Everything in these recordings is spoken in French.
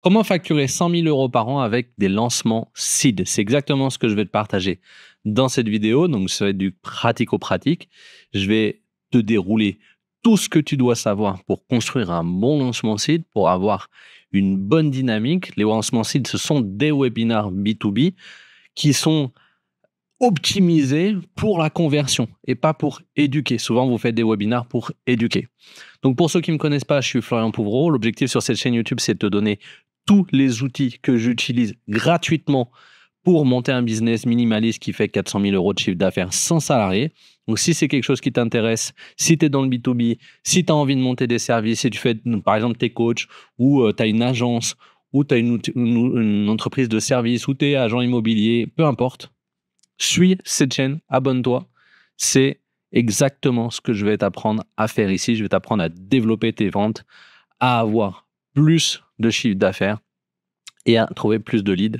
Comment facturer 100 000 euros par an avec des lancements seed C'est exactement ce que je vais te partager dans cette vidéo. Donc, ça va être du pratico-pratique. Je vais te dérouler tout ce que tu dois savoir pour construire un bon lancement seed, pour avoir une bonne dynamique. Les lancements Cid, ce sont des webinars B2B qui sont optimisés pour la conversion et pas pour éduquer. Souvent, vous faites des webinars pour éduquer. Donc, pour ceux qui ne me connaissent pas, je suis Florian Pouvreau. L'objectif sur cette chaîne YouTube, c'est de te donner tous les outils que j'utilise gratuitement pour monter un business minimaliste qui fait 400 000 euros de chiffre d'affaires sans salarié. Donc, si c'est quelque chose qui t'intéresse, si tu es dans le B2B, si tu as envie de monter des services, si tu fais, par exemple, tes coachs ou euh, tu as une agence ou tu as une, entreprise de service ou tu es agent immobilier, peu importe, suis cette chaîne, abonne-toi. C'est exactement ce que je vais t'apprendre à faire ici. Je vais t'apprendre à développer tes ventes, à avoir plus de chiffre d'affaires et à trouver plus de leads.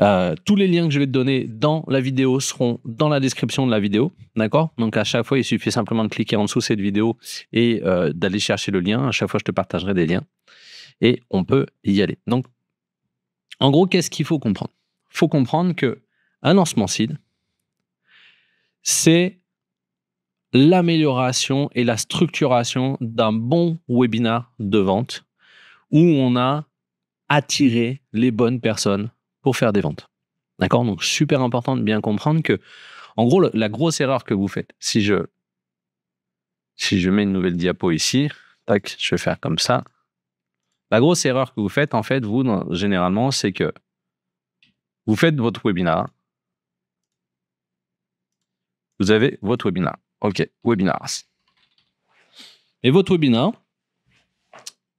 Euh, tous les liens que je vais te donner dans la vidéo seront dans la description de la vidéo, d'accord Donc à chaque fois, il suffit simplement de cliquer en dessous de cette vidéo et euh, d'aller chercher le lien. À chaque fois, je te partagerai des liens et on peut y aller. Donc, en gros, qu'est-ce qu'il faut comprendre Il faut comprendre que lancement seed, c'est l'amélioration et la structuration d'un bon webinar de vente où on a attiré les bonnes personnes pour faire des ventes. D'accord Donc, super important de bien comprendre que, en gros, la grosse erreur que vous faites, si je, si je mets une nouvelle diapo ici, tac, je vais faire comme ça. La grosse erreur que vous faites, en fait, vous, généralement, c'est que vous faites votre webinar. Vous avez votre webinar. OK, webinar. Et votre webinar,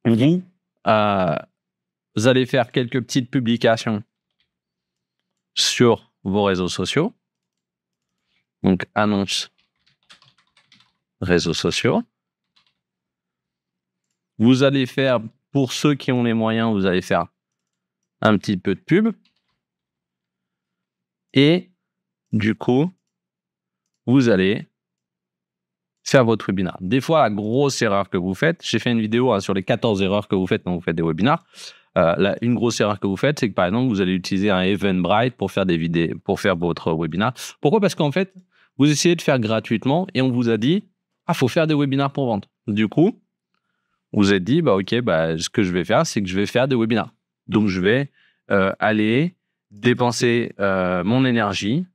vous euh, vous allez faire quelques petites publications sur vos réseaux sociaux. Donc, annonce réseaux sociaux. Vous allez faire, pour ceux qui ont les moyens, vous allez faire un petit peu de pub. Et du coup, vous allez faire votre webinaire. Des fois, la grosse erreur que vous faites, j'ai fait une vidéo hein, sur les 14 erreurs que vous faites quand vous faites des webinars. Euh, une grosse erreur que vous faites, c'est que par exemple, vous allez utiliser un Eventbrite pour faire des vidéos, pour faire votre webinaire. Pourquoi Parce qu'en fait, vous essayez de faire gratuitement et on vous a dit, ah, faut faire des webinars pour vendre. Du coup, vous êtes dit, bah, ok, bah, ce que je vais faire, c'est que je vais faire des webinars. Donc, je vais euh, aller dépenser euh, mon énergie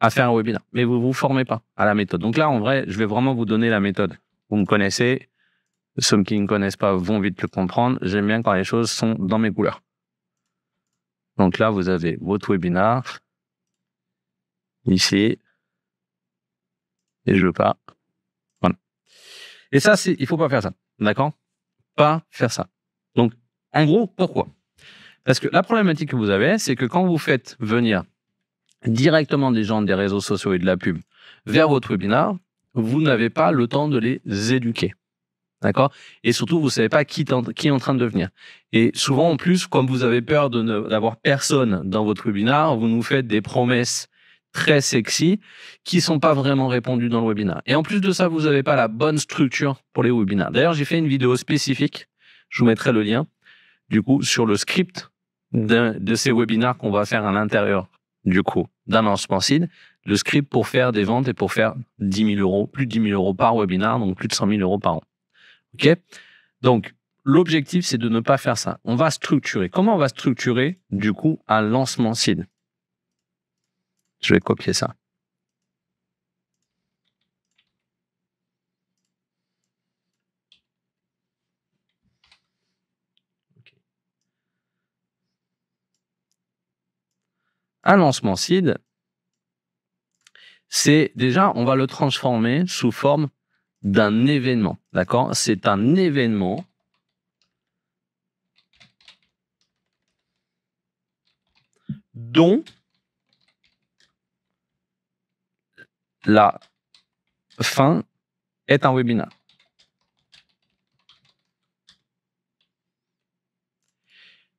à faire un webinaire, mais vous vous formez pas à la méthode. Donc là, en vrai, je vais vraiment vous donner la méthode. Vous me connaissez, ceux qui ne connaissent pas vont vite le comprendre. J'aime bien quand les choses sont dans mes couleurs. Donc là, vous avez votre webinar ici et je veux pas. Voilà. Et ça, c'est, il faut pas faire ça, d'accord Pas faire ça. Donc, en gros, pourquoi Parce que la problématique que vous avez, c'est que quand vous faites venir directement des gens des réseaux sociaux et de la pub vers votre webinar, vous n'avez pas le temps de les éduquer. D'accord Et surtout, vous ne savez pas qui, est en train de venir. Et souvent, en plus, comme vous avez peur d'avoir personne dans votre webinar, vous nous faites des promesses très sexy qui sont pas vraiment répondues dans le webinar. Et en plus de ça, vous n'avez pas la bonne structure pour les webinars. D'ailleurs, j'ai fait une vidéo spécifique, je vous mettrai le lien, du coup, sur le script de ces webinars qu'on va faire à l'intérieur du coup, d'un lancement seed, le script pour faire des ventes et pour faire 10 000 euros, plus de 10 000 euros par webinar, donc plus de 100 000 euros par an. OK Donc, l'objectif, c'est de ne pas faire ça. On va structurer. Comment on va structurer, du coup, un lancement seed Je vais copier ça. un lancement seed, c'est déjà, on va le transformer sous forme d'un événement. D'accord C'est un événement dont la fin est un webinaire.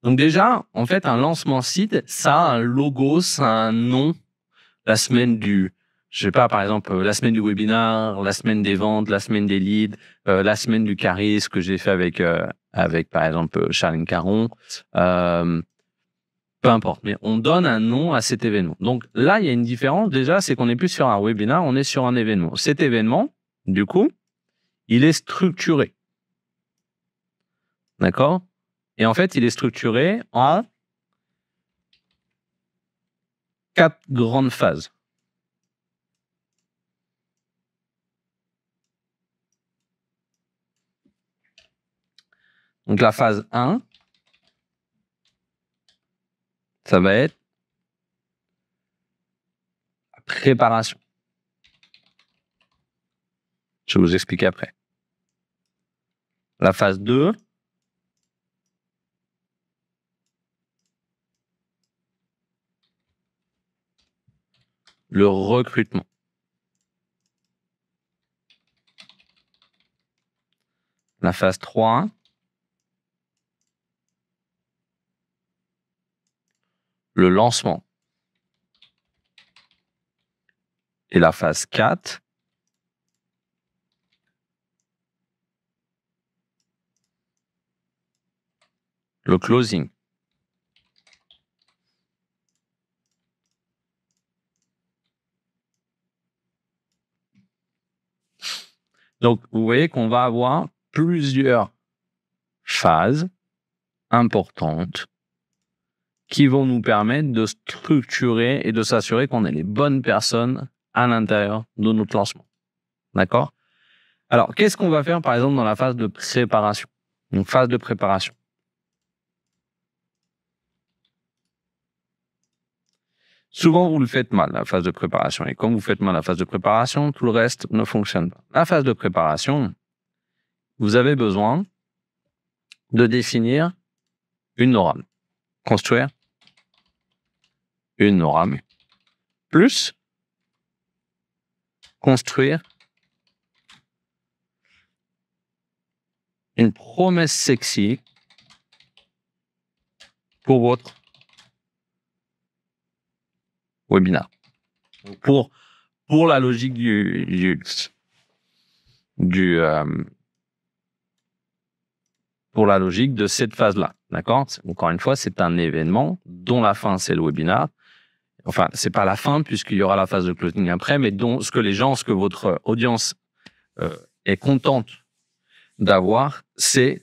Donc déjà, en fait, un lancement site, ça a un logo, ça a un nom. La semaine du, je sais pas, par exemple, euh, la semaine du webinar, la semaine des ventes, la semaine des leads, euh, la semaine du charisme que j'ai fait avec, euh, avec, par exemple, Charline Caron. peu importe, mais on donne un nom à cet événement. Donc là, il y a une différence déjà, c'est qu'on n'est plus sur un webinar, on est sur un événement. Cet événement, du coup, il est structuré. D'accord et en fait, il est structuré en quatre grandes phases. Donc la phase 1, ça va être la préparation. Je vous explique après. La phase 2, le recrutement. La phase 3. Le lancement. Et la phase 4. Le closing. Donc, vous voyez qu'on va avoir plusieurs phases importantes qui vont nous permettre de structurer et de s'assurer qu'on est les bonnes personnes à l'intérieur de notre lancement. D'accord Alors, qu'est-ce qu'on va faire, par exemple, dans la phase de préparation Donc, phase de préparation. Souvent, vous le faites mal, la phase de préparation. Et quand vous faites mal la phase de préparation, tout le reste ne fonctionne pas. La phase de préparation, vous avez besoin de définir une norme. Construire une norme. Plus construire une promesse sexy pour votre Webinar, Pour, pour la logique du, du, du euh, pour la logique de cette phase-là. D'accord? Encore une fois, c'est un événement dont la fin, c'est le webinar. Enfin, c'est pas la fin puisqu'il y aura la phase de closing après, mais dont ce que les gens, ce que votre audience euh, est contente d'avoir, c'est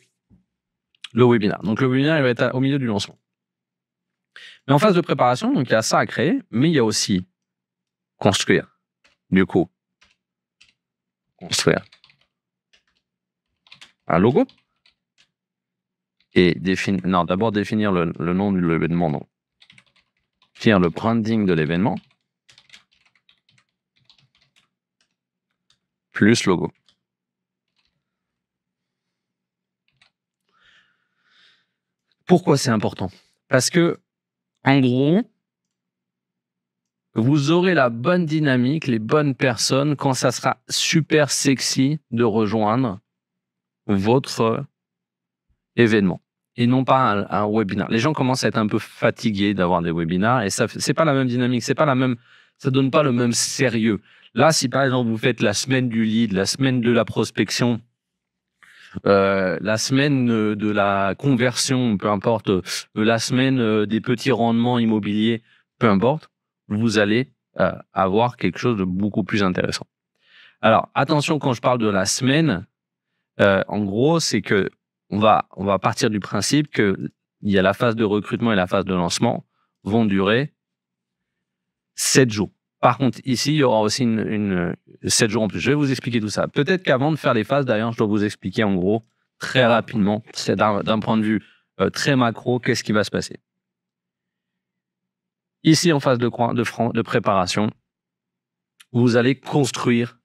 le webinar. Donc, le webinar, il va être au milieu du lancement. Mais en phase de préparation, donc il y a ça à créer, mais il y a aussi construire. Du coup, construire un logo et définir, non, d'abord définir le, nom de l'événement, Faire le branding de l'événement plus logo. Pourquoi c'est important Parce que en gros, vous aurez la bonne dynamique, les bonnes personnes quand ça sera super sexy de rejoindre votre événement et non pas un, webinar webinaire. Les gens commencent à être un peu fatigués d'avoir des webinaires et ça c'est pas la même dynamique, c'est pas la même ça donne pas le même sérieux. Là si par exemple vous faites la semaine du lead, la semaine de la prospection euh, la semaine euh, de la conversion, peu importe, euh, la semaine des petits rendements immobiliers, peu importe, vous allez avoir quelque chose de beaucoup plus intéressant. Alors attention quand je parle de la semaine, en gros c'est que on va on va partir du principe que il y a la phase de recrutement et la phase de lancement vont durer 7 jours. Par contre, ici, il y aura aussi une, 7 jours en plus. Je vais vous expliquer tout ça. Peut-être qu'avant de faire les phases, d'ailleurs, je dois vous expliquer en gros, très rapidement, c'est d'un point de vue euh, très macro, qu'est-ce qui va se passer. Ici, en phase de, de, de préparation, vous allez construire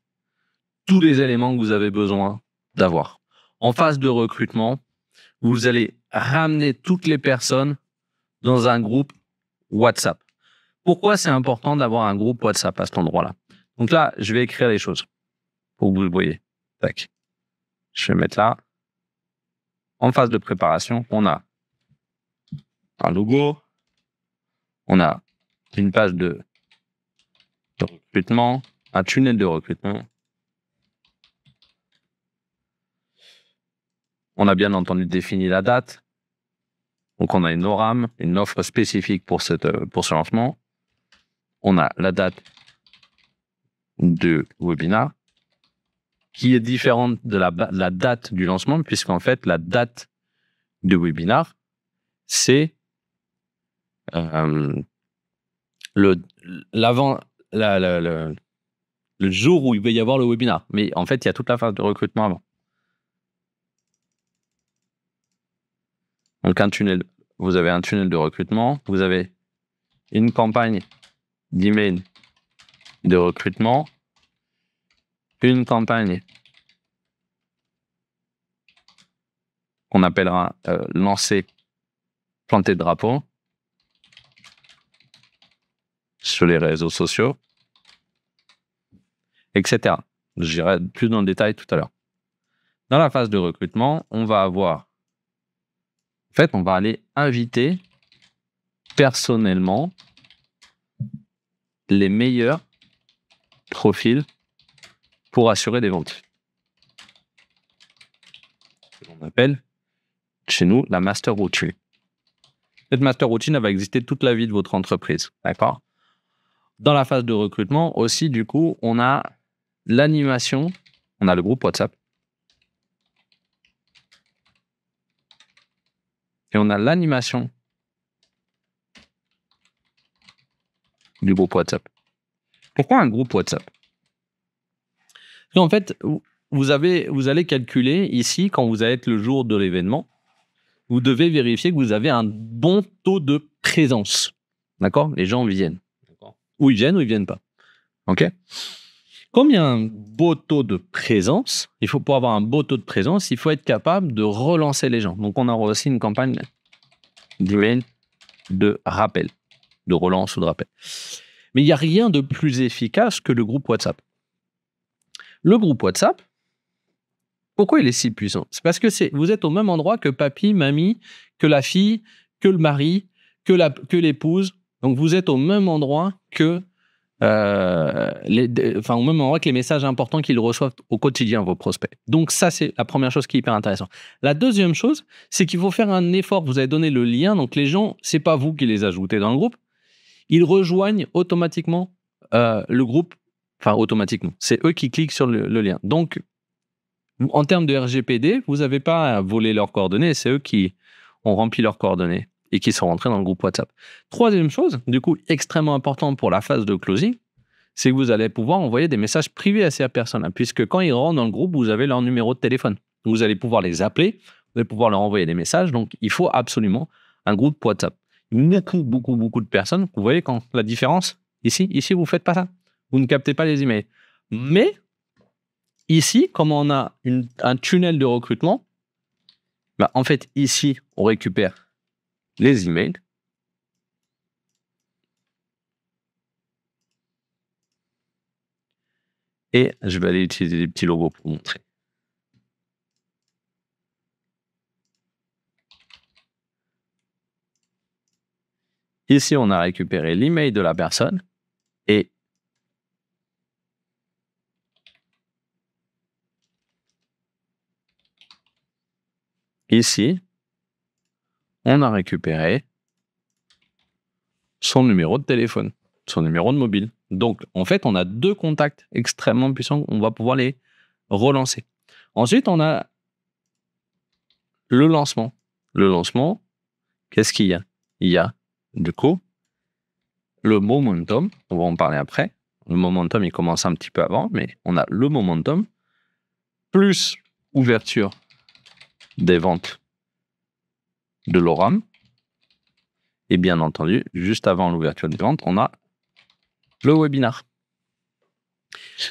tous les éléments que vous avez besoin d'avoir. En phase de recrutement, vous allez ramener toutes les personnes dans un groupe WhatsApp. Pourquoi c'est important d'avoir un groupe WhatsApp à cet endroit-là Donc là, je vais écrire les choses pour que vous le voyez. Tac. Je vais mettre là. En phase de préparation, on a un logo, on a une page de, recrutement, un tunnel de recrutement. On a bien entendu défini la date. Donc on a une ORAM, une offre spécifique pour, cette, euh, pour ce lancement on a la date de webinar qui est différente de la, date du lancement, puisqu'en fait, la date du webinar, c'est euh, le, jour où il va y avoir le webinar. Mais en fait, il y a toute la phase de recrutement avant. Donc, vous avez un tunnel de recrutement, vous avez une campagne d'email de recrutement, une campagne qu'on appellera euh, lancer planter de drapeau sur les réseaux sociaux, etc. J'irai plus dans le détail tout à l'heure. Dans la phase de recrutement, on va avoir, en fait, on va aller inviter personnellement les meilleurs profils pour assurer des ventes. Ce qu'on appelle chez nous la master routine. Cette master routine va exister toute la vie de votre entreprise. D'accord Dans la phase de recrutement aussi, du coup, on a l'animation, on a le groupe WhatsApp. Et on a l'animation du groupe WhatsApp. Pourquoi un groupe WhatsApp En fait, vous, avez, vous allez calculer ici, quand vous allez être le jour de l'événement, vous devez vérifier que vous avez un bon taux de présence. D'accord Les gens viennent. Ou ils viennent ou ils viennent pas. OK Comme il y a un beau taux de présence, il faut pour avoir un beau taux de présence, il faut être capable de relancer les gens. Donc on a aussi une campagne de rappel de relance ou de rappel. Mais il n'y a rien de plus efficace que le groupe WhatsApp. Le groupe WhatsApp, pourquoi il est si puissant C'est parce que vous êtes au même endroit que papy, mamie, que la fille, que le mari, que l'épouse. Que Donc vous êtes au même endroit que euh, les, enfin, au même endroit que les messages importants qu'ils reçoivent au quotidien, vos prospects. Donc, ça, c'est la première chose qui est hyper intéressante. La deuxième chose, c'est qu'il faut faire un effort. Vous avez donné le lien, donc les gens, c'est pas vous qui les ajoutez dans le groupe, ils rejoignent automatiquement euh, le groupe, enfin automatiquement, c'est eux qui cliquent sur le, lien. Donc, en termes de RGPD, vous n'avez pas à voler leurs coordonnées, c'est eux qui ont rempli leurs coordonnées et qui sont rentrés dans le groupe WhatsApp. Troisième chose, du coup, extrêmement importante pour la phase de closing, c'est que vous allez pouvoir envoyer des messages privés à ces personnes-là, puisque quand ils rentrent dans le groupe, vous avez leur numéro de téléphone. Vous allez pouvoir les appeler, vous allez pouvoir leur envoyer des messages, donc il faut absolument un groupe WhatsApp beaucoup, beaucoup, beaucoup de personnes. Vous voyez quand la différence Ici, ici, vous ne faites pas ça. Vous ne captez pas les emails. Mais ici, comme on a un tunnel de recrutement, bah, en fait, ici, on récupère les emails. Et je vais aller utiliser des petits logos pour montrer. Ici, on a récupéré l'email de la personne et ici, on a récupéré son numéro de téléphone, son numéro de mobile. Donc, en fait, on a deux contacts extrêmement puissants. On va pouvoir les relancer. Ensuite, on a le lancement. Le lancement, qu'est-ce qu'il y a Il y a du coup, le momentum, on va en parler après. Le momentum, il commence un petit peu avant, mais on a le momentum plus ouverture des ventes de l'ORAM. Et bien entendu, juste avant l'ouverture des ventes, on a le webinar.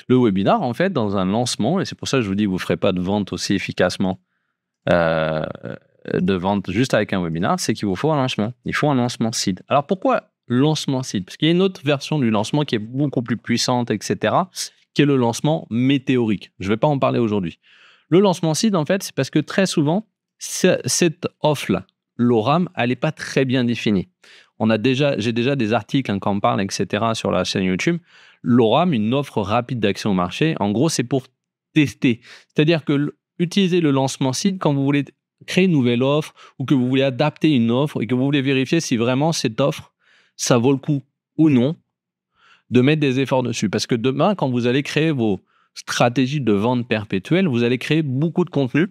Le webinar, en fait, dans un lancement, et c'est pour ça que je vous dis, vous ne ferez pas de vente aussi efficacement euh, de vente juste avec un webinar, c'est qu'il vous faut un lancement. Il faut un lancement seed. Alors pourquoi lancement seed Parce qu'il y a une autre version du lancement qui est beaucoup plus puissante, etc., qui est le lancement météorique. Je ne vais pas en parler aujourd'hui. Le lancement seed, en fait, c'est parce que très souvent, cette offre-là, l'ORAM, elle n'est pas très bien définie. On a déjà, j'ai déjà des articles hein, quand on parle, etc., sur la chaîne YouTube. L'ORAM, une offre rapide d'accès au marché, en gros, c'est pour tester. C'est-à-dire que utiliser le lancement seed quand vous voulez créer une nouvelle offre ou que vous voulez adapter une offre et que vous voulez vérifier si vraiment cette offre, ça vaut le coup ou non de mettre des efforts dessus. Parce que demain, quand vous allez créer vos stratégies de vente perpétuelle, vous allez créer beaucoup de contenu.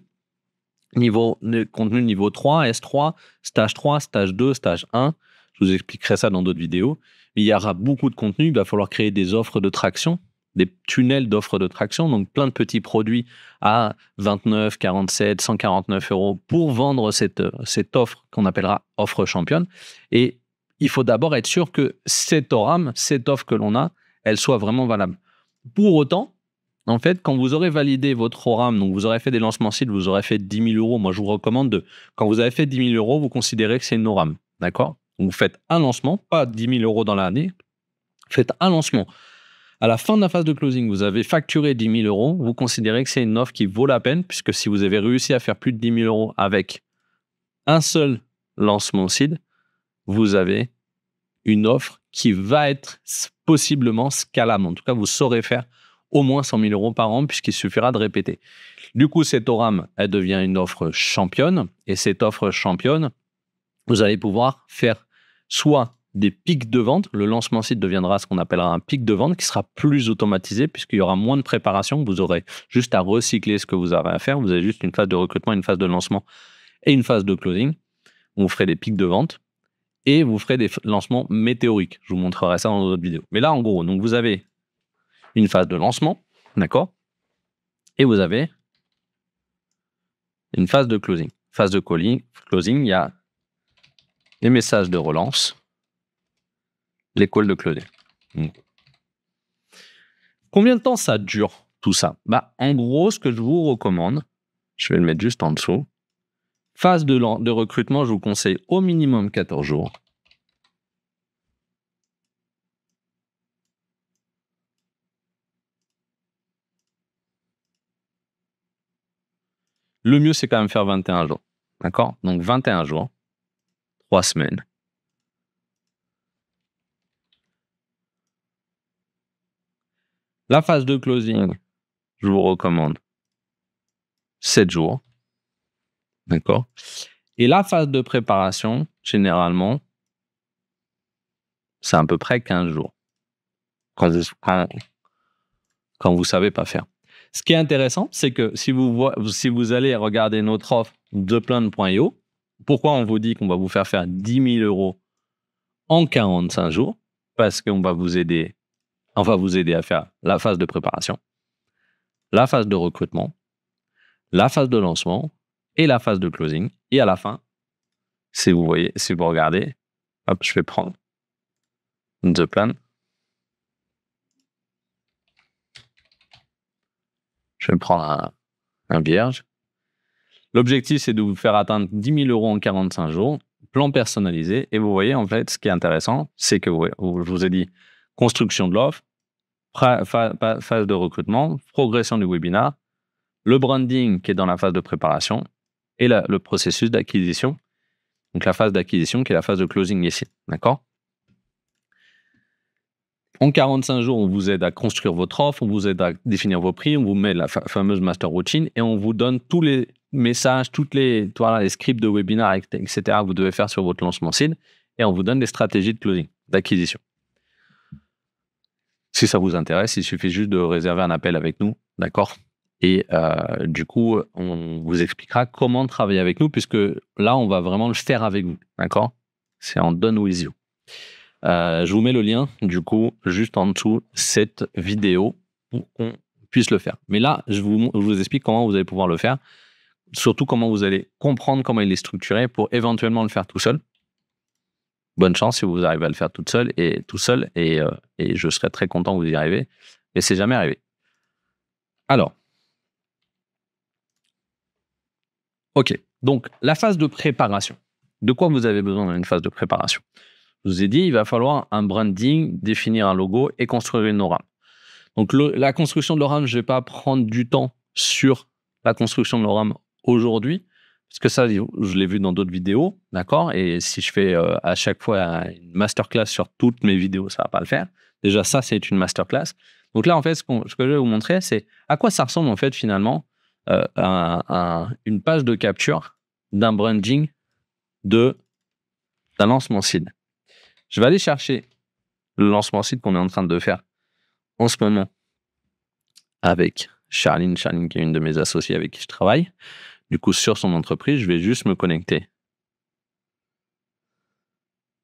Niveau, contenu niveau 3, S3, stage 3, stage 2, stage 1. Je vous expliquerai ça dans d'autres vidéos. il y aura beaucoup de contenu. Il va falloir créer des offres de traction des tunnels d'offres de traction, donc plein de petits produits à 29, 47, 149 euros pour vendre cette, offre qu'on appellera offre championne. Et il faut d'abord être sûr que cette ORAM, cette offre que l'on a, elle soit vraiment valable. Pour autant, en fait, quand vous aurez validé votre ORAM, donc vous aurez fait des lancements cibles, vous aurez fait 10 000 euros, moi je vous recommande de, quand vous avez fait 10 000 euros, vous considérez que c'est une ORAM, d'accord Vous faites un lancement, pas 10 000 euros dans l'année, faites un lancement. À la fin de la phase de closing, vous avez facturé 10 000 euros, vous considérez que c'est une offre qui vaut la peine, puisque si vous avez réussi à faire plus de 10 000 euros avec un seul lancement seed, vous avez une offre qui va être possiblement scalable. En tout cas, vous saurez faire au moins 100 000 euros par an puisqu'il suffira de répéter. Du coup, cette ORAM, elle devient une offre championne et cette offre championne, vous allez pouvoir faire soit des pics de vente. Le lancement site deviendra ce qu'on appellera un pic de vente qui sera plus automatisé puisqu'il y aura moins de préparation. Vous aurez juste à recycler ce que vous avez à faire. Vous avez juste une phase de recrutement, une phase de lancement et une phase de closing. Vous ferez des pics de vente et vous ferez des lancements météoriques. Je vous montrerai ça dans d'autres vidéos. Mais là, en gros, donc vous avez une phase de lancement, d'accord Et vous avez une phase de closing. Phase de closing, il y a des messages de relance l'école de Claudet. Mm. Combien de temps ça dure tout ça bah, En gros, ce que je vous recommande, je vais le mettre juste en dessous. Phase de, de recrutement, je vous conseille au minimum 14 jours. Le mieux, c'est quand même faire 21 jours. D'accord Donc 21 jours, 3 semaines. La phase de closing, je vous recommande 7 jours. D'accord Et la phase de préparation, généralement, c'est à peu près 15 jours. Quand vous, ne savez pas faire. Ce qui est intéressant, c'est que si vous, allez regarder notre offre de pourquoi on vous dit qu'on va vous faire faire 10 000 euros en 45 jours Parce qu'on va vous aider on va vous aider à faire la phase de préparation, la phase de recrutement, la phase de lancement et la phase de closing. Et à la fin, si vous voyez, si vous regardez, hop, je vais prendre the plan. Je vais prendre un, vierge. L'objectif, c'est de vous faire atteindre 10 000 euros en 45 jours, plan personnalisé. Et vous voyez, en fait, ce qui est intéressant, c'est que je vous ai dit construction de l'offre, phase de recrutement, progression du webinar, le branding qui est dans la phase de préparation et le processus d'acquisition. Donc la phase d'acquisition qui est la phase de closing ici. D'accord En 45 jours, on vous aide à construire votre offre, on vous aide à définir vos prix, on vous met la fameuse master routine et on vous donne tous les messages, toutes les, les scripts de webinar, etc. que vous devez faire sur votre lancement site et on vous donne des stratégies de closing, d'acquisition. Si ça vous intéresse, il suffit juste de réserver un appel avec nous, d'accord et euh, du coup, on vous expliquera comment travailler avec nous, puisque là, on va vraiment le faire avec vous. D'accord C'est en done with you. Euh, je vous mets le lien, du coup, juste en dessous cette vidéo pour qu'on puisse le faire. Mais là, je vous, je vous, explique comment vous allez pouvoir le faire, surtout comment vous allez comprendre comment il est structuré pour éventuellement le faire tout seul bonne chance si vous arrivez à le faire tout seul et tout seul et, euh, et je serais très content que vous y arriviez Mais c'est jamais arrivé. Alors, ok. Donc la phase de préparation. De quoi vous avez besoin dans une phase de préparation Je vous ai dit, il va falloir un branding, définir un logo et construire une ORAM. Donc la construction de l'ORAM, je ne vais pas prendre du temps sur la construction de l'ORAM aujourd'hui. Parce que ça, je l'ai vu dans d'autres vidéos, d'accord Et si je fais euh, à chaque fois une masterclass sur toutes mes vidéos, ça ne va pas le faire. Déjà, ça, c'est une masterclass. Donc là, en fait, ce, que je vais vous montrer, c'est à quoi ça ressemble, en fait, finalement, euh, une page de capture d'un branding d'un lancement site. Je vais aller chercher le lancement site qu'on est en train de faire en ce moment avec Charline, Charline qui est une de mes associées avec qui je travaille. Du coup, sur son entreprise, je vais juste me connecter.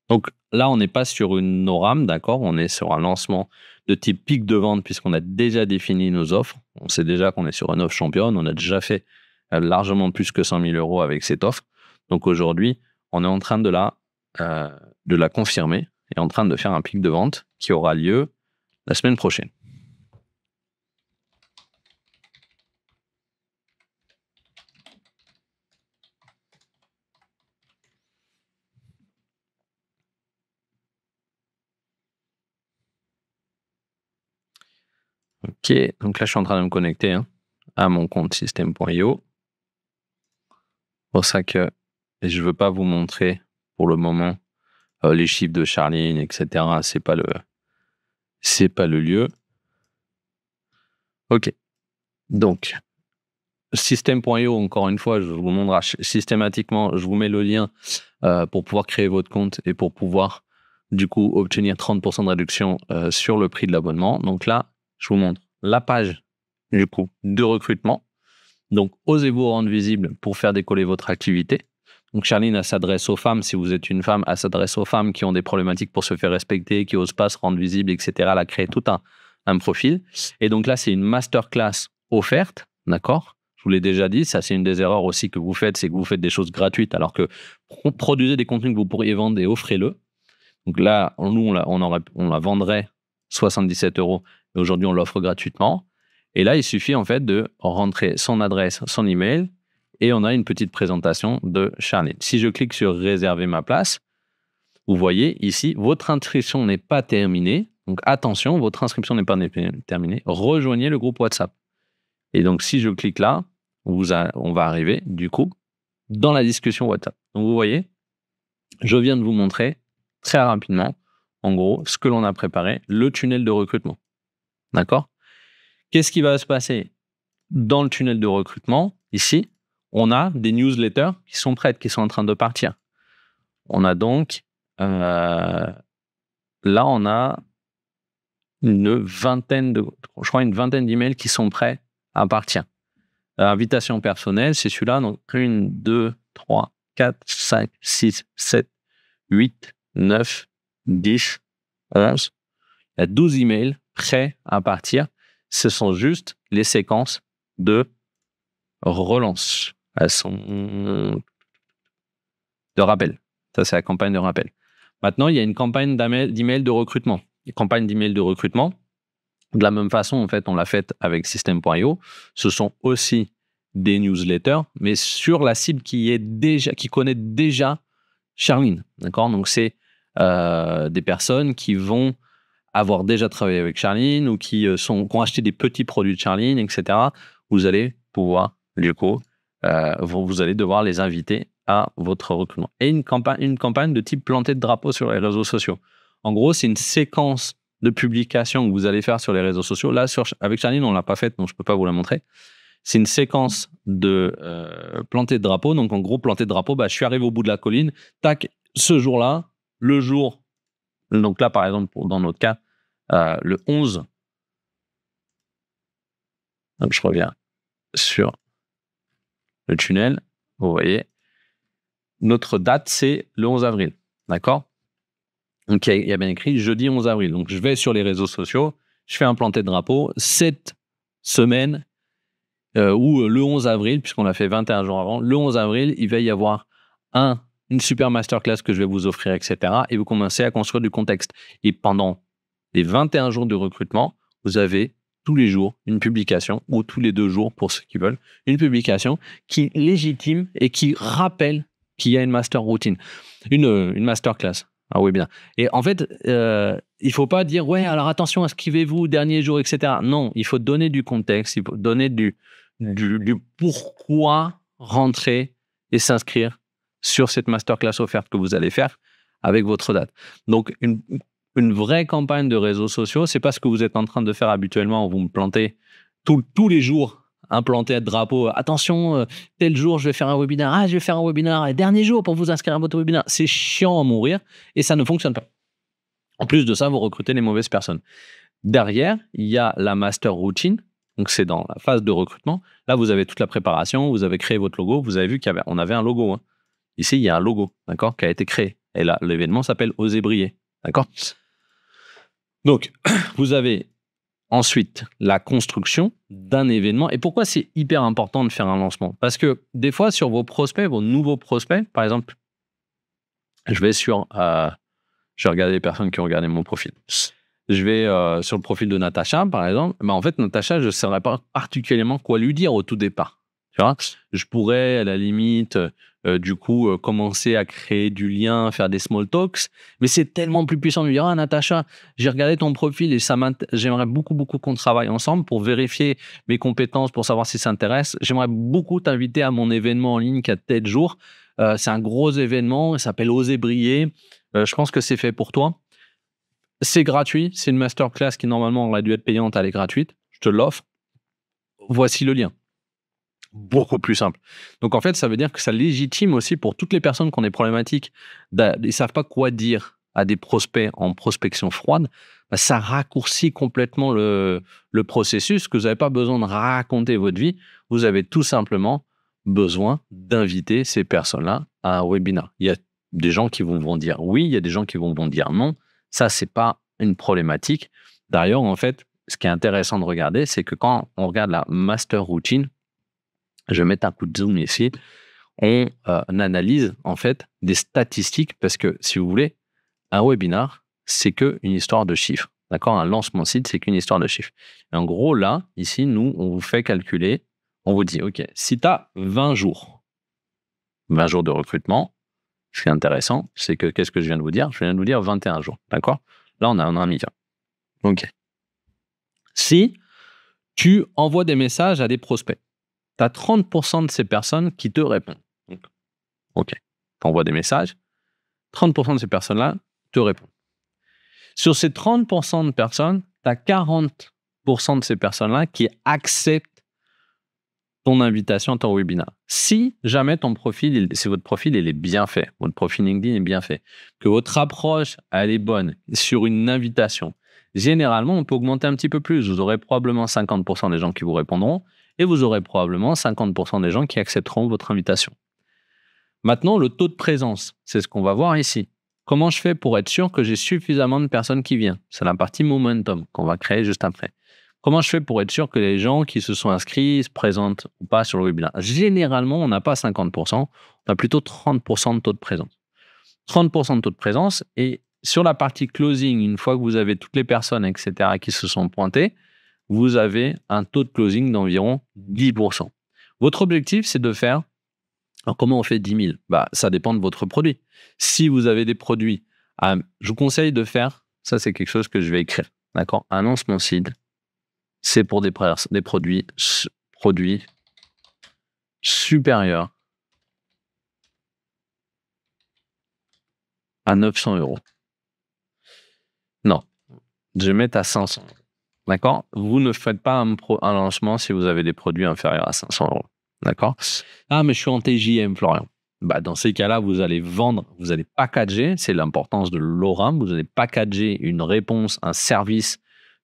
Donc là, on n'est pas sur une ORAM, d'accord On est sur un lancement de type pic de vente puisqu'on a déjà défini nos offres. On sait déjà qu'on est sur une offre championne. On a déjà fait euh, largement plus que 100 000 euros avec cette offre. Donc aujourd'hui, on est en train de la, euh, de la confirmer et en train de faire un pic de vente qui aura lieu la semaine prochaine. Ok, donc là, je suis en train de me connecter hein, à mon compte system.io. pour ça que je ne veux pas vous montrer pour le moment euh, les chiffres de Charline, etc. C'est pas le, c'est pas le lieu. Ok. Donc, system.io, encore une fois, je vous montrerai systématiquement, je vous mets le lien euh, pour pouvoir créer votre compte et pour pouvoir, du coup, obtenir 30% de réduction euh, sur le prix de l'abonnement. Donc là, je vous montre la page du coup de recrutement. Donc, osez-vous rendre visible pour faire décoller votre activité. Donc, Charline, elle s'adresse aux femmes. Si vous êtes une femme, elle s'adresse aux femmes qui ont des problématiques pour se faire respecter, qui n'osent pas se rendre visible, etc. Elle a créé tout un, profil. Et donc là, c'est une masterclass offerte, d'accord Je vous l'ai déjà dit, ça, c'est une des erreurs aussi que vous faites, c'est que vous faites des choses gratuites, alors que produisez des contenus que vous pourriez vendre et offrez-le. Donc là, nous, on la, on, on la vendrait 77 euros aujourd'hui, on l'offre gratuitement. Et là, il suffit en fait de rentrer son adresse, son email, et on a une petite présentation de Charnet. Si je clique sur réserver ma place, vous voyez ici, votre inscription n'est pas terminée. Donc attention, votre inscription n'est pas terminée. Rejoignez le groupe WhatsApp. Et donc si je clique là, on va arriver du coup dans la discussion WhatsApp. Donc vous voyez, je viens de vous montrer très rapidement, en gros, ce que l'on a préparé, le tunnel de recrutement. D'accord Qu'est-ce qui va se passer Dans le tunnel de recrutement, ici, on a des newsletters qui sont prêtes, qui sont en train de partir. On a donc, euh, là, on a une vingtaine de, je crois une vingtaine d'emails qui sont prêts à partir. Invitation personnelle, c'est celui-là. Donc, 1, 2, 3, 4, 5, 6, 7, 8, 9, 10, 11. Il a 12 emails prêts à partir. Ce sont juste les séquences de relance. Elles sont de rappel. Ça, c'est la campagne de rappel. Maintenant, il y a une campagne d'email de recrutement. Une campagne d'email de recrutement, de la même façon, en fait, on l'a faite avec System.io. Ce sont aussi des newsletters, mais sur la cible qui, est déjà, qui connaît déjà Charline. D'accord Donc, c'est euh, des personnes qui vont avoir déjà travaillé avec Charline ou qui, euh, sont, ont acheté des petits produits de Charline, etc., vous allez pouvoir, du euh, vous, allez devoir les inviter à votre recrutement. Et une campagne, une campagne de type planter de drapeau sur les réseaux sociaux. En gros, c'est une séquence de publications que vous allez faire sur les réseaux sociaux. Là, avec Charline, on ne l'a pas faite, donc je ne peux pas vous la montrer. C'est une séquence de euh, planter de drapeau. Donc, en gros, planter de drapeau, bah, je suis arrivé au bout de la colline. Tac, ce jour-là, le jour. Donc là, par exemple, pour, dans notre cas, euh, le 11. je reviens sur le tunnel. Vous voyez, notre date, c'est le 11 avril. D'accord ok il y, a bien écrit jeudi 11 avril. Donc, je vais sur les réseaux sociaux, je fais un planté de drapeau. Cette semaine, euh, ou le 11 avril, puisqu'on a fait 21 jours avant, le 11 avril, il va y avoir un, une super masterclass que je vais vous offrir, etc. Et vous commencez à construire du contexte. Et pendant les 21 jours de recrutement, vous avez tous les jours une publication, ou tous les deux jours pour ceux qui veulent, une publication qui légitime et qui rappelle qu'il y a une master routine, une, euh, une master class, Ah oui bien. Et en fait, euh, il faut pas dire, ouais, alors attention, inscrivez-vous, dernier jour, etc. Non, il faut donner du contexte, il faut donner du, du, pourquoi rentrer et s'inscrire sur cette master class offerte que vous allez faire avec votre date. Donc, une une vraie campagne de réseaux sociaux, c'est pas ce que vous êtes en train de faire habituellement. Vous me plantez tous les jours, implanter un drapeau. Attention, euh, tel jour, je vais faire un webinaire. Ah, je vais faire un webinaire. Et dernier jour pour vous inscrire à votre webinaire. C'est chiant à mourir et ça ne fonctionne pas. En plus de ça, vous recrutez les mauvaises personnes. Derrière, il y a la master routine. Donc, c'est dans la phase de recrutement. Là, vous avez toute la préparation. Vous avez créé votre logo. Vous avez vu qu'on avait, un logo. Hein. Ici, il y a un logo, d'accord, qui a été créé. Et là, l'événement s'appelle Osez briller, d'accord donc, vous avez ensuite la construction d'un événement. Et pourquoi c'est hyper important de faire un lancement Parce que des fois, sur vos prospects, vos nouveaux prospects, par exemple, je vais sur... Euh, je vais regarder les personnes qui ont regardé mon profil. Je vais euh, sur le profil de Natacha, par exemple. Mais ben, en fait, Natacha, je ne saurais pas particulièrement quoi lui dire au tout départ je pourrais à la limite, euh, euh, du coup, euh, commencer à créer du lien, faire des small talks, mais c'est tellement plus puissant de dire, ah Natacha, j'ai regardé ton profil et ça j'aimerais beaucoup, beaucoup qu'on travaille ensemble pour vérifier mes compétences, pour savoir si ça intéresse. J'aimerais beaucoup t'inviter à mon événement en ligne qui a tel jour. c'est un gros événement, il s'appelle Oser briller. je pense que c'est fait pour toi. C'est gratuit, c'est une masterclass qui normalement aurait dû être payante, elle est gratuite. Je te l'offre. Voici le lien beaucoup plus simple. Donc en fait, ça veut dire que ça légitime aussi pour toutes les personnes qui ont des problématiques, ils savent pas quoi dire à des prospects en prospection froide, bah, ça raccourcit complètement le, processus, que vous n'avez pas besoin de raconter votre vie, vous avez tout simplement besoin d'inviter ces personnes-là à un webinar. Il y a des gens qui vont, vont dire oui, il y a des gens qui vont, vont dire non. Ça, c'est pas une problématique. D'ailleurs, en fait, ce qui est intéressant de regarder, c'est que quand on regarde la master routine, je vais mettre un coup de zoom ici, on, euh, analyse en fait des statistiques parce que si vous voulez, un webinar, c'est qu'une histoire de chiffres. D'accord Un lancement site, c'est qu'une histoire de chiffres. en gros, là, ici, nous, on vous fait calculer, on vous dit, OK, si tu as 20 jours, 20 jours de recrutement, ce qui est intéressant, c'est que qu'est-ce que je viens de vous dire Je viens de vous dire 21 jours. D'accord Là, on a, on un million. OK. Si tu envoies des messages à des prospects, tu as 30% de ces personnes qui te répondent. OK, tu envoies des messages, 30% de ces personnes-là te répondent. Sur ces 30% de personnes, tu as 40% de ces personnes-là qui acceptent ton invitation à ton webinaire. Si jamais ton profil, si votre profil il est bien fait, votre profil LinkedIn est bien fait, que votre approche elle est bonne sur une invitation, généralement on peut augmenter un petit peu plus. Vous aurez probablement 50% des gens qui vous répondront, et vous aurez probablement 50% des gens qui accepteront votre invitation. Maintenant, le taux de présence, c'est ce qu'on va voir ici. Comment je fais pour être sûr que j'ai suffisamment de personnes qui viennent C'est la partie momentum qu'on va créer juste après. Comment je fais pour être sûr que les gens qui se sont inscrits se présentent ou pas sur le webinaire Généralement, on n'a pas 50%, on a plutôt 30% de taux de présence. 30% de taux de présence et sur la partie closing, une fois que vous avez toutes les personnes, etc., qui se sont pointées, vous avez un taux de closing d'environ 10%. Votre objectif, c'est de faire. Alors, comment on fait 10 000 bah, Ça dépend de votre produit. Si vous avez des produits, je vous conseille de faire, ça c'est quelque chose que je vais écrire, d'accord Un mon seed, c'est pour des, des produits, produits supérieurs à 900 euros. Non, je vais mettre à 500 D'accord Vous ne faites pas un, lancement si vous avez des produits inférieurs à 500 euros. D'accord Ah, mais je suis en TJM, Florian. Bah, dans ces cas-là, vous allez vendre, vous allez packager, c'est l'importance de l'ORAM, vous allez packager une réponse, un service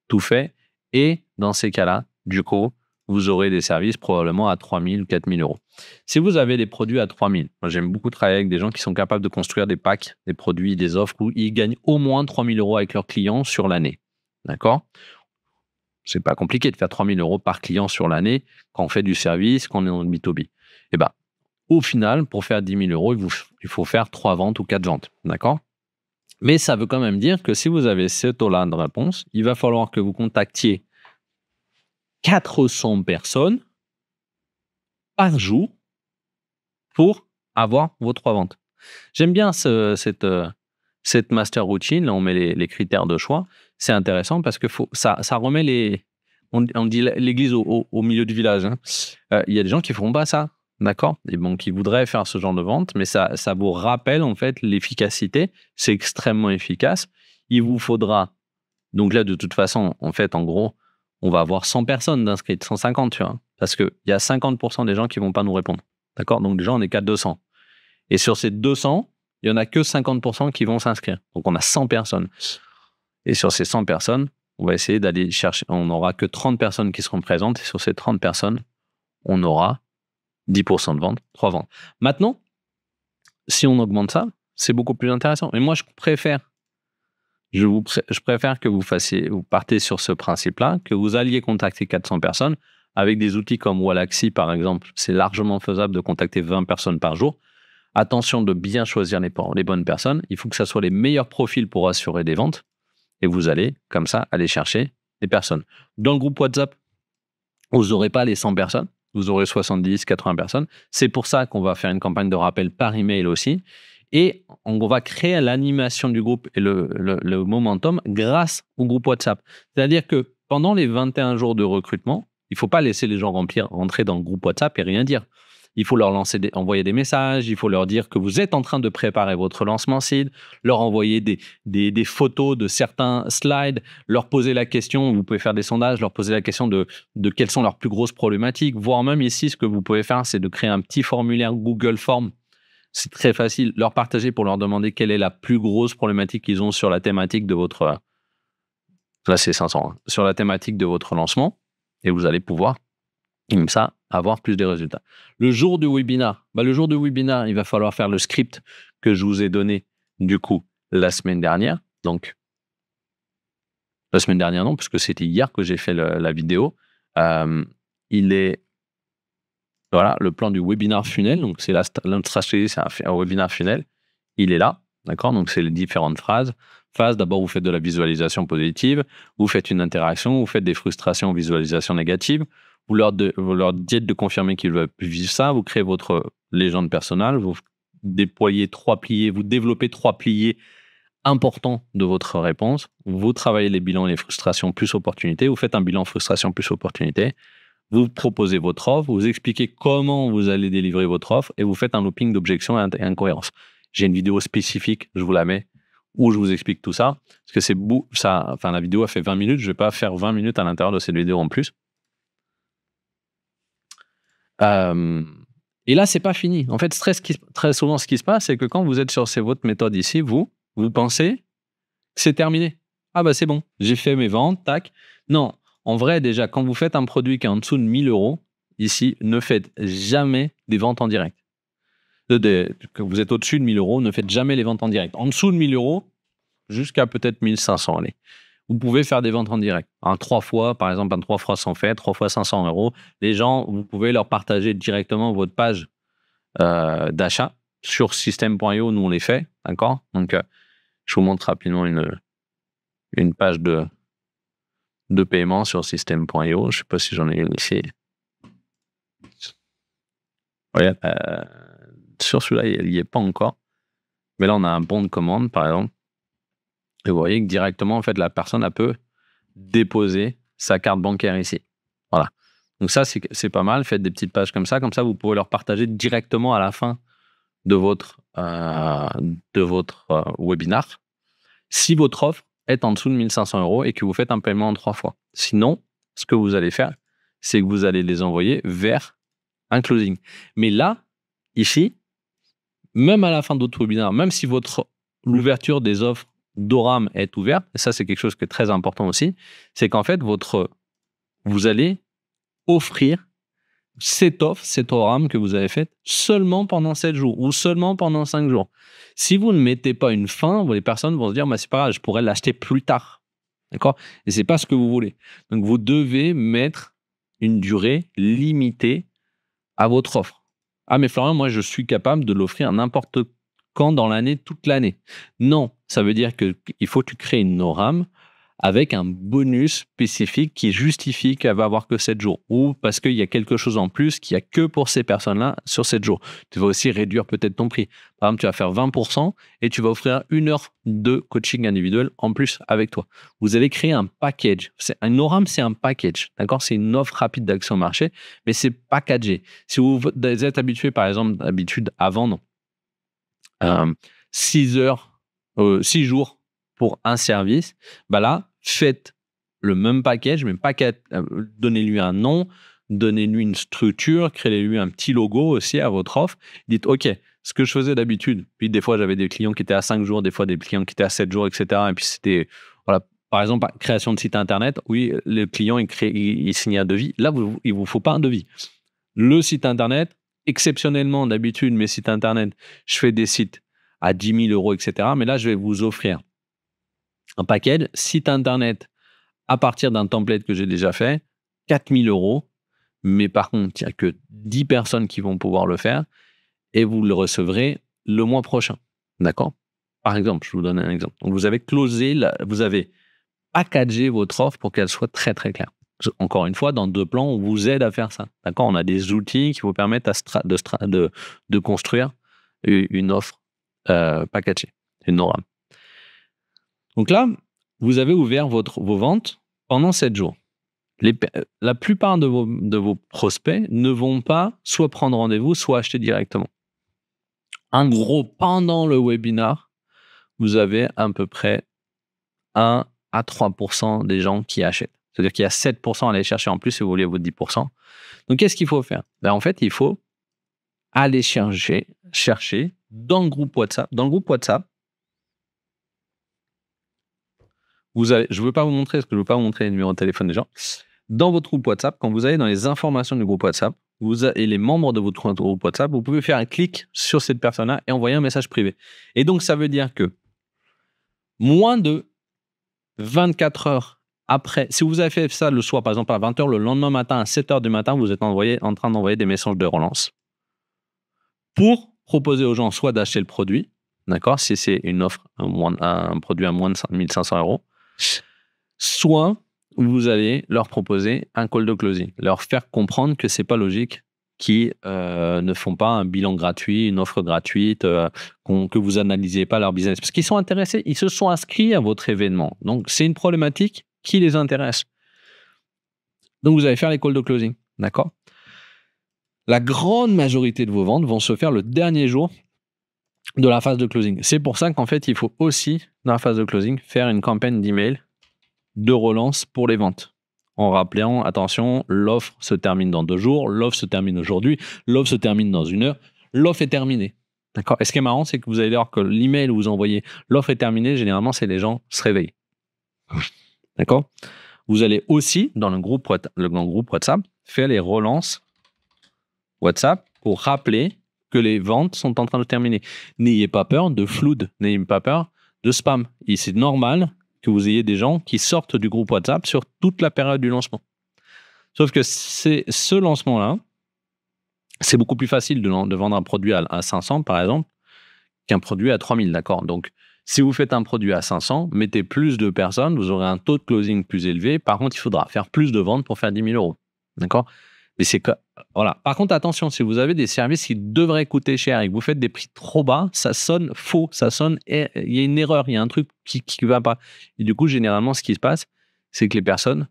tout fait. Et dans ces cas-là, du coup, vous aurez des services probablement à 3000 ou 4000 euros. Si vous avez des produits à 3000, moi j'aime beaucoup travailler avec des gens qui sont capables de construire des packs, des produits, des offres où ils gagnent au moins 3000 euros avec leurs clients sur l'année. D'accord c'est pas compliqué de faire 3000 euros par client sur l'année quand on fait du service, quand on est dans le B2B. Et eh ben, au final, pour faire 10 000 euros, il, faut faire 3 ventes ou 4 ventes. D'accord Mais ça veut quand même dire que si vous avez ce taux-là de réponse, il va falloir que vous contactiez 400 personnes par jour pour avoir vos 3 ventes. J'aime bien euh, cette, master routine. Là, on met les critères de choix c'est intéressant parce que faut, ça, ça remet les. On, dit l'église au, milieu du village. Hein. Euh, il y a des gens qui ne feront pas ça, d'accord Et bon, qui voudraient faire ce genre de vente, mais ça, ça vous rappelle en fait l'efficacité. C'est extrêmement efficace. Il vous faudra. Donc là, de toute façon, en fait, en gros, on va avoir 100 personnes d'inscrites, 150, tu vois. Parce qu'il y a 50% des gens qui ne vont pas nous répondre. D'accord Donc déjà, on est qu'à 200. Et sur ces 200, il n'y en a que 50% qui vont s'inscrire. Donc on a 100 personnes. Et sur ces 100 personnes, on va essayer d'aller chercher, on n'aura que 30 personnes qui seront présentes. Et sur ces 30 personnes, on aura 10% de vente, 3 ventes. Maintenant, si on augmente ça, c'est beaucoup plus intéressant. Mais moi, je préfère, je, vous préfère que vous fassiez, vous partez sur ce principe-là, que vous alliez contacter 400 personnes avec des outils comme Wallaxy, par exemple. C'est largement faisable de contacter 20 personnes par jour. Attention de bien choisir les, les bonnes personnes. Il faut que ce soit les meilleurs profils pour assurer des ventes et vous allez comme ça aller chercher des personnes. Dans le groupe WhatsApp, vous n'aurez pas les 100 personnes, vous aurez 70, 80 personnes. C'est pour ça qu'on va faire une campagne de rappel par email aussi. Et on va créer l'animation du groupe et le, momentum grâce au groupe WhatsApp. C'est-à-dire que pendant les 21 jours de recrutement, il ne faut pas laisser les gens remplir, rentrer dans le groupe WhatsApp et rien dire. Il faut leur lancer envoyer des messages, il faut leur dire que vous êtes en train de préparer votre lancement seed, leur envoyer des, photos de certains slides, leur poser la question, vous pouvez faire des sondages, leur poser la question de, de quelles sont leurs plus grosses problématiques, voire même ici, ce que vous pouvez faire, c'est de créer un petit formulaire Google Form c'est très facile. Leur partager pour leur demander quelle est la plus grosse problématique qu'ils ont sur la thématique de votre. Euh, là, c'est 500. Hein, sur la thématique de votre lancement. Et vous allez pouvoir ça, avoir plus de résultats. Le jour du webinar, bah, le jour du webinar, il va falloir faire le script que je vous ai donné, du coup, la semaine dernière. Donc, la semaine dernière, non, puisque c'était hier que j'ai fait la vidéo. Euh, il est voilà, le plan du webinar funnel. Donc, c'est la, stratégie, c'est un, webinaire webinar funnel. Il est là, d'accord Donc, c'est les différentes phrases. Phase, d'abord, vous faites de la visualisation positive, vous faites une interaction, vous faites des frustrations, visualisations négatives, vous leur, de, dites de confirmer qu'ils veulent vivre ça, vous créez votre légende personnelle, vous déployez trois piliers, vous développez trois piliers importants de votre réponse, vous travaillez les bilans et les frustrations plus opportunités, vous faites un bilan frustration plus opportunités. vous proposez votre offre, vous expliquez comment vous allez délivrer votre offre et vous faites un looping d'objections et incohérences. J'ai une vidéo spécifique, je vous la mets, où je vous explique tout ça. Parce que c'est ça, enfin, la vidéo a fait 20 minutes, je ne vais pas faire 20 minutes à l'intérieur de cette vidéo en plus. Euh, et là, c'est pas fini. En fait, très, très souvent, ce qui se passe, c'est que quand vous êtes sur votre méthode ici, vous, vous pensez c'est terminé. Ah bah c'est bon, j'ai fait mes ventes, tac. Non, en vrai, déjà, quand vous faites un produit qui est en dessous de 1000 euros, ici, ne faites jamais des ventes en direct. Euh, de, que vous êtes au-dessus de 1000 euros, ne faites jamais les ventes en direct. En dessous de 1000 euros, jusqu'à peut-être 1500, allez vous pouvez faire des ventes en direct. En trois fois, par exemple, en trois fois sans fait, trois fois 500 euros, les gens, vous pouvez leur partager directement votre page euh, d'achat sur système.io. Nous, on les fait, d'accord Donc, euh, je vous montre rapidement une, une page de, de paiement sur système.io. Je ne sais pas si j'en ai une ici. Euh, sur celui-là, il n'y est pas encore. Mais là, on a un bon de commande, par exemple. Et vous voyez que directement, en fait, la personne, a peut déposer sa carte bancaire ici. Voilà. Donc ça, c'est pas mal. Faites des petites pages comme ça. Comme ça, vous pouvez leur partager directement à la fin de votre, euh, de votre euh, webinar. Si votre offre est en dessous de 1500 euros et que vous faites un paiement en trois fois. Sinon, ce que vous allez faire, c'est que vous allez les envoyer vers un closing. Mais là, ici, même à la fin de votre webinar, même si votre l'ouverture des offres d'ORAM est ouverte, et ça c'est quelque chose qui est très important aussi, c'est qu'en fait, votre, vous allez offrir cette offre, cet ORAM que vous avez faite seulement pendant 7 jours ou seulement pendant 5 jours. Si vous ne mettez pas une fin, les personnes vont se dire, bah, c'est pas grave, je pourrais l'acheter plus tard. D'accord Et c'est pas ce que vous voulez. Donc vous devez mettre une durée limitée à votre offre. Ah mais Florian, moi je suis capable de l'offrir n'importe quand dans l'année, toute l'année. Non, ça veut dire qu'il faut que tu crées une NORAM avec un bonus spécifique qui justifie qu'elle va avoir que 7 jours ou parce qu'il y a quelque chose en plus qu'il n'y a que pour ces personnes-là sur 7 jours. Tu vas aussi réduire peut-être ton prix. Par exemple, tu vas faire 20% et tu vas offrir une heure de coaching individuel en plus avec toi. Vous allez créer un package. Un ORAM, c'est un package. D'accord C'est une offre rapide d'action marché, mais c'est packagé. Si vous êtes habitué, par exemple, d'habitude à vendre 6 euh, heures euh, six jours pour un service, bah là, faites le même package, mais paquet, euh, donnez-lui un nom, donnez-lui une structure, créez-lui un petit logo aussi à votre offre. Dites, OK, ce que je faisais d'habitude, puis des fois j'avais des clients qui étaient à cinq jours, des fois des clients qui étaient à sept jours, etc. Et puis c'était, voilà, par exemple, création de site internet, oui, le client, il, crée, il, signe un devis. Là, il ne vous faut pas un devis. Le site internet, exceptionnellement d'habitude, mes sites internet, je fais des sites à 10 000 euros, etc. Mais là, je vais vous offrir un paquet site internet à partir d'un template que j'ai déjà fait, 4 000 euros. Mais par contre, il n'y a que 10 personnes qui vont pouvoir le faire et vous le recevrez le mois prochain. D'accord Par exemple, je vous donne un exemple. Donc, vous avez closé, vous avez packagé votre offre pour qu'elle soit très, très claire. Encore une fois, dans deux plans, on vous aide à faire ça. D'accord On a des outils qui vous permettent de construire une offre euh, pas caché, une normal. Donc là, vous avez ouvert votre, vos ventes pendant 7 jours. la plupart de vos, de vos prospects ne vont pas soit prendre rendez-vous, soit acheter directement. En gros, pendant le webinar, vous avez à peu près 1 à 3% des gens qui achètent. C'est-à-dire qu'il y a 7% à aller chercher en plus si vous voulez votre 10%. Donc, qu'est-ce qu'il faut faire ben, En fait, il faut aller chercher, chercher dans le groupe WhatsApp. Dans le groupe WhatsApp, vous je ne veux pas vous montrer, parce que je ne veux pas vous montrer les numéros de téléphone des gens. Dans votre groupe WhatsApp, quand vous allez dans les informations du groupe WhatsApp, vous et les membres de votre groupe WhatsApp, vous pouvez faire un clic sur cette personne-là et envoyer un message privé. Et donc, ça veut dire que moins de 24 heures après, si vous avez fait ça le soir, par exemple à 20h, le lendemain matin à 7h du matin, vous êtes envoyé, en train d'envoyer des messages de relance pour proposer aux gens soit d'acheter le produit, d'accord, si c'est une offre, un, produit à moins de 1500 euros, soit vous allez leur proposer un call de closing, leur faire comprendre que c'est pas logique qui euh, ne font pas un bilan gratuit, une offre gratuite, euh, que vous analysez pas leur business. Parce qu'ils sont intéressés, ils se sont inscrits à votre événement. Donc, c'est une problématique qui les intéresse. Donc, vous allez faire les calls de closing, d'accord la grande majorité de vos ventes vont se faire le dernier jour de la phase de closing. C'est pour ça qu'en fait, il faut aussi, dans la phase de closing, faire une campagne d'email de relance pour les ventes. En rappelant, attention, l'offre se termine dans deux jours, l'offre se termine aujourd'hui, l'offre se termine dans une heure, l'offre est terminée. D'accord Et ce qui est marrant, c'est que vous allez voir que l'email où vous envoyez l'offre est terminée, généralement, c'est les gens se réveillent. D'accord Vous allez aussi, dans le groupe, dans le groupe WhatsApp, faire les relances WhatsApp pour rappeler que les ventes sont en train de terminer. N'ayez pas peur de flood, n'ayez pas peur de spam. Et c'est normal que vous ayez des gens qui sortent du groupe WhatsApp sur toute la période du lancement. Sauf que c'est ce lancement-là, c'est beaucoup plus facile de, vendre un produit à, à 500, par exemple, qu'un produit à 3000, d'accord Donc, si vous faites un produit à 500, mettez plus de personnes, vous aurez un taux de closing plus élevé. Par contre, il faudra faire plus de ventes pour faire 10 000 euros, d'accord mais c'est voilà. Par contre, attention, si vous avez des services qui devraient coûter cher et que vous faites des prix trop bas, ça sonne faux, ça sonne, er, il y a une erreur, il y a un truc qui ne va pas. Et du coup, généralement, ce qui se passe, c'est que les personnes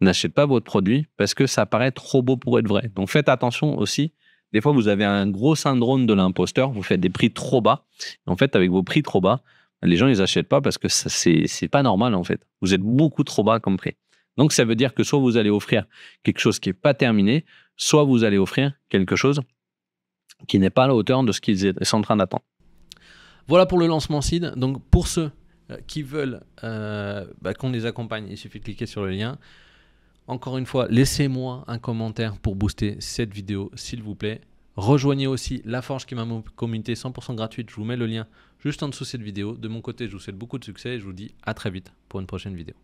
n'achètent pas votre produit parce que ça paraît trop beau pour être vrai. Donc faites attention aussi. Des fois, vous avez un gros syndrome de l'imposteur, vous faites des prix trop bas. En fait, avec vos prix trop bas, les gens, ils achètent pas parce que n'est pas normal, en fait. Vous êtes beaucoup trop bas comme prix. Donc ça veut dire que soit vous allez offrir quelque chose qui n'est pas terminé, soit vous allez offrir quelque chose qui n'est pas à la hauteur de ce qu'ils sont en train d'attendre. Voilà pour le lancement SID. Donc pour ceux euh, qui veulent euh, bah, qu'on les accompagne, il suffit de cliquer sur le lien. Encore une fois, laissez-moi un commentaire pour booster cette vidéo, s'il vous plaît. Rejoignez aussi La Forge qui m'a communauté 100% gratuite. Je vous mets le lien juste en dessous de cette vidéo. De mon côté, je vous souhaite beaucoup de succès et je vous dis à très vite pour une prochaine vidéo.